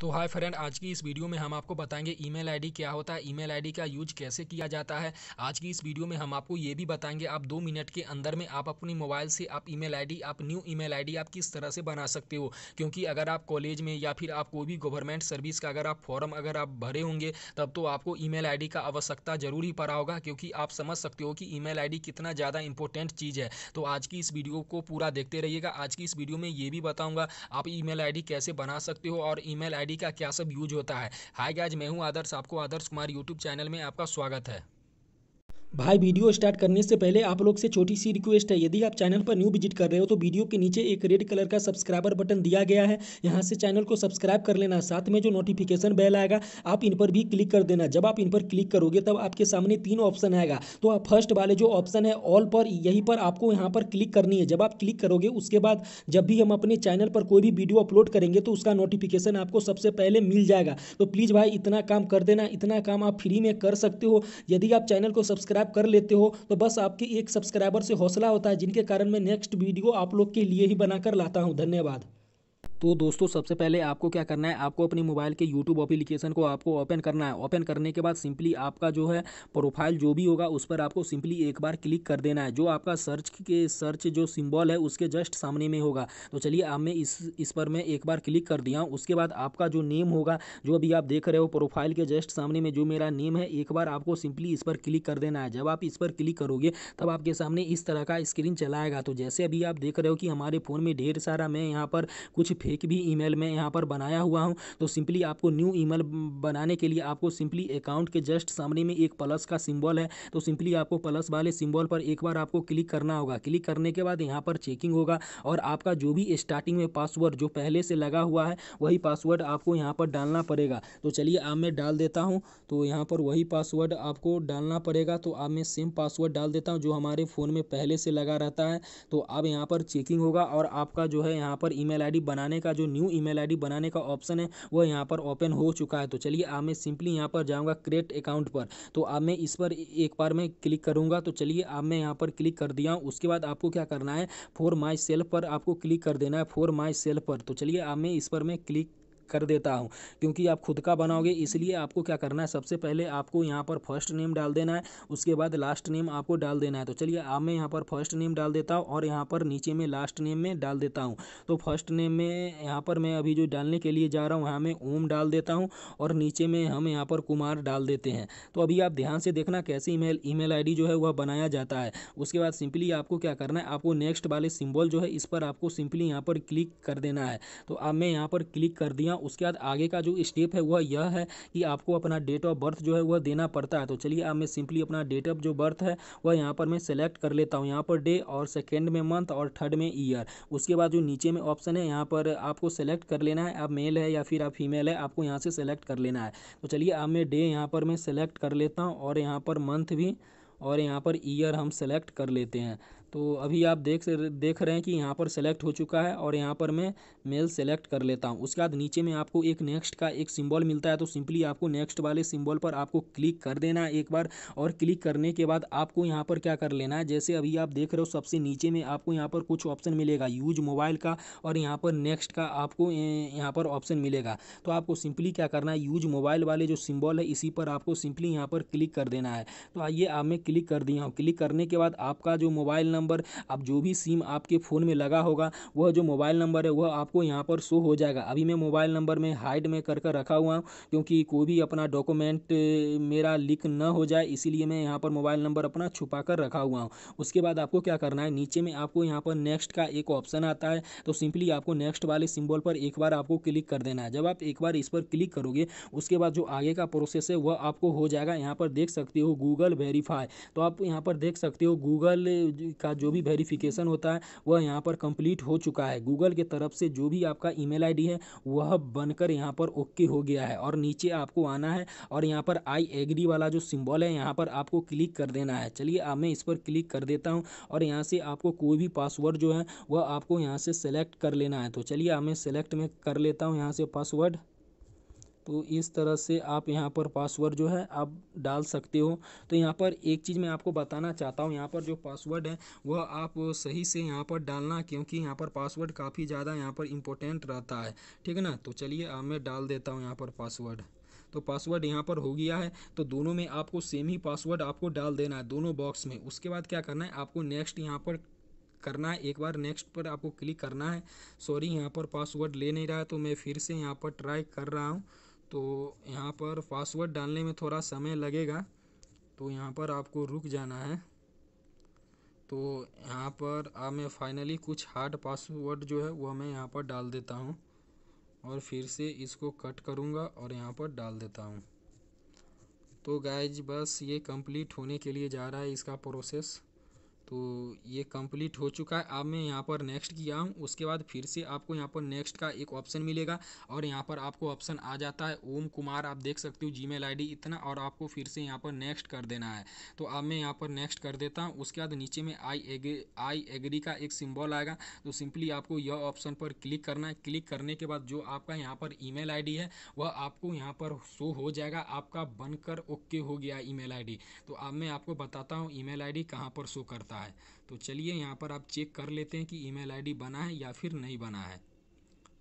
तो hi friend आज की इस वीडियो में हम आपको बताएंगे ईमेल आईडी क्या होता है ईमेल आईडी का यूज कैसे किया जाता है आज की इस वीडियो में हम आपको ये भी बताएंगे आप दो मिनट के अंदर में आप अपनी मोबाइल से आप ईमेल आईडी आप न्यू ईमेल आईडी आप किस तरह से बना सकते हो क्योंकि अगर आप कॉलेज में या फिर आप कोई भी गवर्नमेंट सर्विस का अगर आप फॉर्म अगर आप भरे होंगे तब तो आपको ई मेल का आवश्यकता जरूर ही पड़ा होगा क्योंकि आप समझ सकते हो कि ई मेल कितना ज़्यादा इंपॉर्टेंट चीज़ है तो आज की इस वीडियो को पूरा देखते रहिएगा आज की इस वीडियो में ये भी बताऊँगा आप ई मेल कैसे बना सकते हो और ई मेल का क्या सब यूज होता है हाय गाइज मैं हूं आदर्श आपको आदर्श कुमार यूट्यूब चैनल में आपका स्वागत है भाई वीडियो स्टार्ट करने से पहले आप लोग से छोटी सी रिक्वेस्ट है यदि आप चैनल पर न्यू विजिट कर रहे हो तो वीडियो के नीचे एक रेड कलर का सब्सक्राइबर बटन दिया गया है यहाँ से चैनल को सब्सक्राइब कर लेना साथ में जो नोटिफिकेशन बेल आएगा आप इन पर भी क्लिक कर देना जब आप इन पर क्लिक करोगे तब आपके सामने तीन ऑप्शन आएगा तो आप फर्स्ट वाले जो ऑप्शन है ऑल पर यहीं पर आपको यहाँ पर क्लिक करनी है जब आप क्लिक करोगे उसके बाद जब भी हम अपने चैनल पर कोई भी वीडियो अपलोड करेंगे तो उसका नोटिफिकेशन आपको सबसे पहले मिल जाएगा तो प्लीज़ भाई इतना काम कर देना इतना काम आप फ्री में कर सकते हो यदि आप चैनल को सब्सक्राइब सब्सक्राइब कर लेते हो तो बस आपकी एक सब्सक्राइबर से हौसला होता है जिनके कारण मैं नेक्स्ट वीडियो आप लोग के लिए ही बनाकर लाता हूँ धन्यवाद तो दोस्तों सबसे पहले आपको क्या करना है आपको अपने मोबाइल के यूट्यूब अप्लीकेशन को आपको ओपन करना है ओपन करने के बाद सिंपली आपका जो है प्रोफाइल जो भी होगा उस पर आपको सिंपली एक बार क्लिक कर देना है जो आपका सर्च के सर्च जो सिम्बॉल है उसके जस्ट सामने में होगा तो चलिए आप मैं इस इस पर मैं एक बार क्लिक कर दिया हूँ उसके बाद आपका जो नेम होगा जो अभी आप देख रहे हो प्रोफाइल के जस्ट सामने में जो मेरा नेम है एक बार आपको सिंपली इस पर क्लिक कर देना है जब आप इस पर क्लिक करोगे तब आपके सामने इस तरह का स्क्रीन चलाएगा तो जैसे अभी आप देख रहे हो कि हमारे फ़ोन में ढेर सारा मैं यहाँ पर कुछ फेक भी ईमेल मैं यहाँ पर बनाया हुआ हूँ तो सिंपली आपको न्यू ईमेल बनाने के लिए आपको सिंपली अकाउंट के जस्ट सामने में एक प्लस का सिंबल है तो सिंपली आपको प्लस वाले सिंबल पर एक बार आपको क्लिक करना होगा क्लिक करने के बाद यहाँ पर चेकिंग होगा और आपका जो भी स्टार्टिंग में पासवर्ड जो पहले से लगा हुआ है वही पासवर्ड आपको यहाँ पर डालना पड़ेगा तो चलिए आप मैं डाल देता हूँ तो यहाँ पर वही पासवर्ड आपको डालना पड़ेगा तो आप मैं सेम पासवर्ड डाल देता हूँ जो हमारे फ़ोन में पहले से लगा रहता है तो अब यहाँ पर चेकिंग होगा और आपका जो है यहाँ पर ईमेल आईडी बनाने का जो न्यू ईमेल आईडी बनाने का ऑप्शन है वह यहाँ पर ओपन हो चुका है तो चलिए आप मैं सिंपली यहाँ पर जाऊँगा क्रिएट अकाउंट पर तो आप मैं इस पर एक बार मैं क्लिक करूँगा तो चलिए आप मैं यहाँ पर क्लिक कर दिया हूँ उसके बाद आपको क्या करना है फॉर माई सेल्फ पर आपको क्लिक कर देना है फॉर माई सेल्फ पर तो चलिए आप मैं इस पर मैं क्लिक कर देता हूँ क्योंकि आप खुद का बनाओगे इसलिए आपको क्या करना है सबसे पहले आपको यहाँ पर फर्स्ट नेम डाल देना है उसके बाद लास्ट नेम आपको डाल देना है तो चलिए आप मैं यहाँ पर फर्स्ट नेम डाल देता हूँ और यहाँ पर नीचे में लास्ट नेम में डाल देता हूँ तो फर्स्ट नेम में यहाँ पर मैं अभी जो डालने के लिए जा रहा हूँ यहाँ मैं ओम डाल देता हूँ और नीचे में हम यहाँ पर कुमार डाल देते हैं तो अभी आप ध्यान से देखना कैसे ईमेल ईमेल आईडी जो है वह बनाया जाता है उसके बाद सिंपली आपको क्या करना है आपको नेक्स्ट वाले सिंबल जो है इस पर आपको सिंपली यहाँ पर क्लिक कर देना है तो अब मैं यहाँ पर क्लिक कर दिया उसके बाद आगे का जो स्टेप है वह यह है कि आपको अपना डेट ऑफ बर्थ जो है वह देना पड़ता है तो चलिए अब मैं सिंपली अपना डेट ऑफ जो बर्थ है वह यहाँ पर मैं सेलेक्ट कर लेता हूँ यहाँ पर डे और सेकेंड में मंथ और थर्ड में ईयर उसके बाद जो नीचे में ऑप्शन है यहाँ पर आपको सेलेक्ट कर लेना है आप मेल है या फिर आप फीमेल है आपको यहाँ से सेलेक्ट कर लेना है तो चलिए अब मैं डे यहाँ पर मैं सेलेक्ट कर लेता हूँ और यहाँ पर मंथ भी और यहाँ पर ईयर हम सेलेक्ट कर लेते हैं तो अभी आप देख देख रहे हैं कि यहाँ पर सेलेक्ट हो चुका है और यहाँ पर मैं मेल सेलेक्ट कर लेता हूँ उसके बाद नीचे में आपको एक नेक्स्ट का एक सिंबल मिलता है तो सिंपली आपको नेक्स्ट वाले सिंबल पर आपको क्लिक कर देना है एक बार और क्लिक करने के बाद आपको यहाँ पर क्या कर लेना है जैसे अभी आप देख रहे हो सबसे नीचे में आपको यहाँ पर कुछ ऑप्शन मिलेगा यूज मोबाइल का और यहाँ पर नेक्स्ट का आपको यहाँ पर ऑप्शन मिलेगा तो आपको सिंपली क्या करना है यूज मोबाइल वाले जो सिम्बॉल है इसी पर आपको सिंपली यहाँ पर क्लिक कर देना है तो आइए आप मैं क्लिक कर दिया हूँ क्लिक करने के बाद आपका जो मोबाइल नंबर नंबर अब जो भी सिम आपके फ़ोन में लगा होगा वह जो मोबाइल नंबर है वह आपको यहाँ पर शो हो जाएगा अभी मैं मोबाइल नंबर में हाइड में कर कर रखा हुआ हूँ क्योंकि कोई भी अपना डॉक्यूमेंट मेरा लीक न हो जाए इसीलिए मैं यहाँ पर मोबाइल नंबर अपना छुपा कर रखा हुआ हूँ उसके बाद आपको क्या करना है नीचे में आपको यहाँ पर नेक्स्ट का एक ऑप्शन आता है तो सिंपली आपको नेक्स्ट वाले सिम्बॉल पर एक बार आपको क्लिक कर देना है जब आप एक बार इस पर क्लिक करोगे उसके बाद जो आगे का प्रोसेस है वह आपको हो जाएगा यहाँ पर देख सकते हो गूगल वेरीफाई तो आप यहाँ पर देख सकते हो गूगल का का जो भी वेरिफिकेशन होता है वह यहाँ पर कंप्लीट हो चुका है गूगल के तरफ से जो भी आपका ईमेल आईडी है वह बनकर यहाँ पर ओके हो गया है और नीचे आपको आना है और यहाँ पर आई एग्री वाला जो सिम्बॉल है यहाँ पर आपको क्लिक कर देना है चलिए अब मैं इस पर क्लिक कर देता हूँ और यहाँ से आपको कोई भी पासवर्ड जो है वह आपको यहाँ से सेलेक्ट कर लेना है तो चलिए अब मैं सेलेक्ट में कर लेता हूँ यहाँ से पासवर्ड तो इस तरह से आप यहाँ पर पासवर्ड जो है आप डाल सकते हो तो यहाँ पर एक चीज़ मैं आपको बताना चाहता हूँ यहाँ पर जो पासवर्ड है वह आप सही से यहाँ पर डालना क्योंकि यहाँ पर पासवर्ड काफ़ी ज़्यादा यहाँ पर इम्पोर्टेंट रहता है ठीक है ना तो चलिए अब मैं डाल देता हूँ यहाँ पर पासवर्ड तो पासवर्ड यहाँ पर हो गया है तो दोनों में आपको सेम ही पासवर्ड आपको डाल देना है दोनों बॉक्स में उसके बाद क्या करना है आपको नेक्स्ट यहाँ पर करना है एक बार नेक्स्ट पर आपको क्लिक करना है सॉरी यहाँ पर पासवर्ड ले नहीं रहा है तो मैं फिर से यहाँ पर ट्राई कर रहा हूँ तो यहाँ पर पासवर्ड डालने में थोड़ा समय लगेगा तो यहाँ पर आपको रुक जाना है तो यहाँ पर अब मैं फाइनली कुछ हार्ड पासवर्ड जो है वह मैं यहाँ पर डाल देता हूँ और फिर से इसको कट करूँगा और यहाँ पर डाल देता हूँ तो गाइज बस ये कंप्लीट होने के लिए जा रहा है इसका प्रोसेस तो ये कंप्लीट हो चुका है अब मैं यहाँ पर नेक्स्ट किया हूँ उसके बाद फिर से आपको यहाँ पर नेक्स्ट का एक ऑप्शन मिलेगा और यहाँ पर आपको ऑप्शन आ जाता है ओम कुमार आप देख सकते हो जीमेल आईडी इतना और आपको फिर से यहाँ पर नेक्स्ट कर देना है तो अब मैं यहाँ पर नेक्स्ट कर देता हूँ उसके बाद नीचे में आई एग्री आई एग्री का एक सिम्बॉल आएगा तो सिंपली आपको यह ऑप्शन पर क्लिक करना है क्लिक करने के बाद जो आपका यहाँ पर ई मेल है वह आपको यहाँ पर शो हो जाएगा आपका बनकर ओके हो गया ई मेल तो अब मैं आपको बताता हूँ ईमेल आईडी कहाँ पर शो करता है रहा है तो चलिए यहाँ पर आप चेक कर लेते हैं कि ईमेल आईडी बना है या फिर नहीं बना है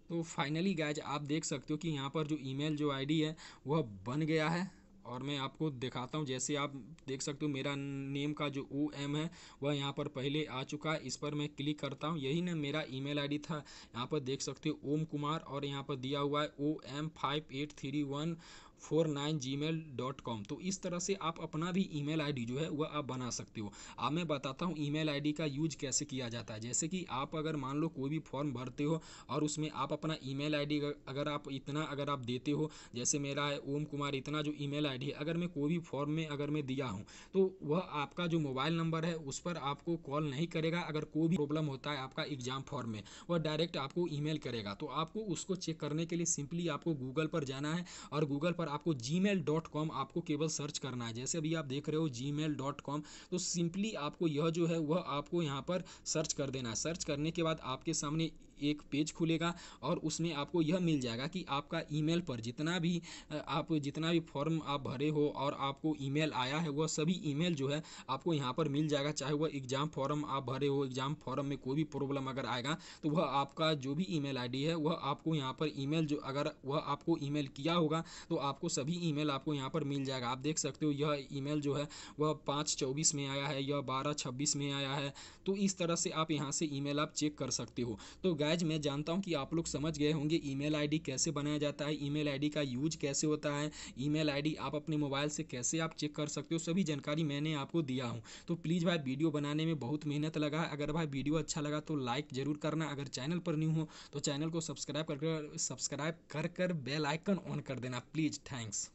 तो फाइनली गैज आप देख सकते हो कि यहाँ पर जो ईमेल जो आईडी है वह बन गया है और मैं आपको दिखाता हूँ जैसे आप देख सकते हो मेरा नेम का जो ओ एम है वह यहाँ पर पहले आ चुका है इस पर मैं क्लिक करता हूँ यही ना मेरा ईमेल आईडी था यहाँ पर देख सकते हो ओम कुमार और यहाँ पर दिया हुआ है O M five eight three one four nine Gmail dot com तो इस तरह से आप अपना भी आई डी जो है वह आप बना सकते हो अब मैं बताता हूँ आई डी का यूज कैसे किया जाता है जैसे कि आप अगर मान लो कोई भी फॉर्म भरते हो और उसमें आप अपना आई डी अगर आप इतना अगर आप देते हो जैसे मेरा है ओम कुमार इतना जो आई डी है अगर मैं कोई भी फॉर्म में अगर मैं दिया हूँ तो वह आपका जो मोबाइल नंबर है उस पर आपको कॉल नहीं करेगा अगर कोई भी प्रॉब्लम होता है आपका एग्जाम फॉर्म में वह डायरेक्ट आपको मेल करेगा तो आपको उसको चेक करने के लिए सिंपली आपको गूगल पर जाना है और गूगल पर आपको जी आपको केवल सर्च करना है जैसे अभी आप देख रहे हो जी तो सिंपली आपको यह जो है वह आपको यहाँ पर सर्च कर देना है सर्च करने के बाद आपके सामने एक पेज खुलेगा और उसमें आपको यह मिल जाएगा कि आपका ईमेल पर जितना भी आप जितना भी फॉर्म आप भरे हो और आपको ईमेल आया है वह सभी ईमेल जो है आपको यहाँ पर मिल जाएगा चाहे वह एग्ज़ाम फॉर्म आप भरे हो एग्ज़ाम फॉर्म में कोई भी प्रॉब्लम अगर आएगा तो वह आपका जो भी ईमेल आईडी है वह आपको यहाँ पर ईमेल जो अगर वह आपको ईमेल किया होगा तो आप आपको सभी ईमेल आपको यहाँ पर मिल जाएगा आप देख सकते हो यह ईमेल जो है वह पाँच चौबीस में आया है यह बारह छब्बीस में आया है तो इस तरह से आप यहाँ से ईमेल आप चेक कर सकते हो तो गैज मैं जानता हूँ कि आप लोग समझ गए होंगे ईमेल आईडी कैसे बनाया जाता है ईमेल आईडी का यूज कैसे होता है ईमेल आईडी आप अपने मोबाइल से कैसे आप चेक कर सकते हो सभी जानकारी मैंने आपको दिया हूँ तो प्लीज़ भाई वीडियो बनाने में बहुत मेहनत लगा है अगर भाई वीडियो अच्छा लगा तो लाइक जरूर करना अगर चैनल पर न्यू हो तो चैनल को सब्सक्राइब कर सब्सक्राइब कर कर बेलाइकन ऑन कर देना प्लीज़ Thanks.